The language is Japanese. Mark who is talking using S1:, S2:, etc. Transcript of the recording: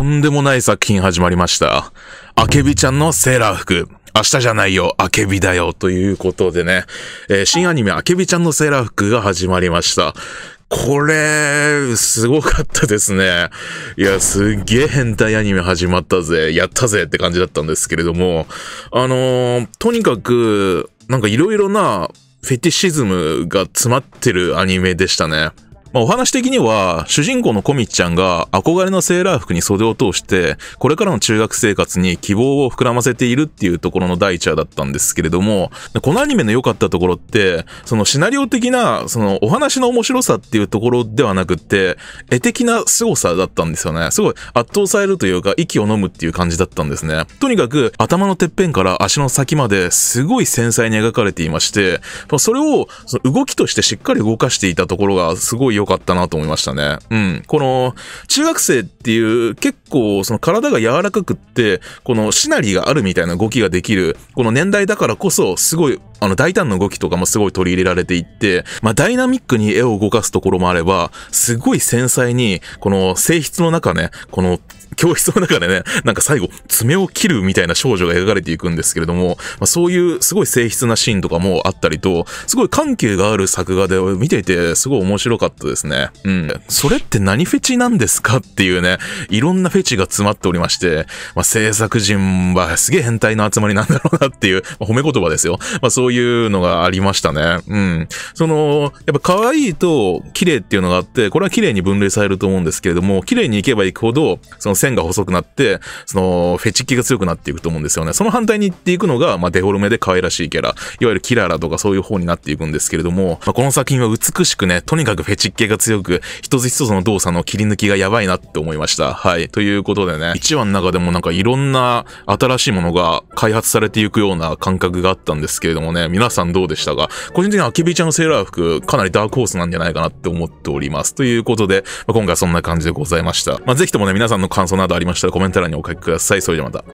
S1: とんでもない作品始まりました。あけびちゃんのセーラー服。明日じゃないよ、あけびだよ、ということでね、えー、新アニメ、あけびちゃんのセーラー服が始まりました。これ、すごかったですね。いや、すっげえ変態アニメ始まったぜ、やったぜって感じだったんですけれども、あのー、とにかく、なんかいろいろなフェティシズムが詰まってるアニメでしたね。まあ、お話的には、主人公のコミッちゃんが憧れのセーラー服に袖を通して、これからの中学生活に希望を膨らませているっていうところの第一話だったんですけれども、このアニメの良かったところって、そのシナリオ的な、そのお話の面白さっていうところではなくって、絵的な凄さだったんですよね。すごい圧倒されるというか、息を飲むっていう感じだったんですね。とにかく、頭のてっぺんから足の先まですごい繊細に描かれていまして、それをその動きとしてしっかり動かしていたところがすごい良かったなと思いましたね。うん。この、中学生っていう結構その体が柔らかくって、このシナリがあるみたいな動きができる、この年代だからこそすごいあの大胆な動きとかもすごい取り入れられていって、まあダイナミックに絵を動かすところもあれば、すごい繊細に、この性質の中ね、この教室の中でね、なんか最後、爪を切るみたいな少女が描かれていくんですけれども、まあ、そういうすごい性質なシーンとかもあったりと、すごい関係がある作画で見ていてすごい面白かったですね。うん。それって何フェチなんですかっていうね、いろんなフェチが詰まっておりまして、まあ、制作人はすげえ変態の集まりなんだろうなっていう、まあ、褒め言葉ですよ。まあ、そういうのがありましたね。うん。その、やっぱ可愛いと綺麗っていうのがあって、これは綺麗に分類されると思うんですけれども、綺麗にいけばいくほど、その線が細くなって、その、フェチ気が強くなっていくと思うんですよね。その反対に行っていくのが、まあ、デフォルメで可愛らしいキャラ、いわゆるキララとかそういう方になっていくんですけれども、まあ、この作品は美しくね、とにかくフェチっ気が強く、一つ一つの動作の切り抜きがやばいなって思いました。はい。ということでね、1話の中でもなんかいろんな新しいものが開発されていくような感覚があったんですけれどもね、皆さんどうでしたか個人的にはアケビちゃんのセーラー服、かなりダークホースなんじゃないかなって思っております。ということで、まあ、今回はそんな感じでございました。まあ、ぜひともね、皆さんの感想想などありましたらコメント欄にお書きください。それではまた。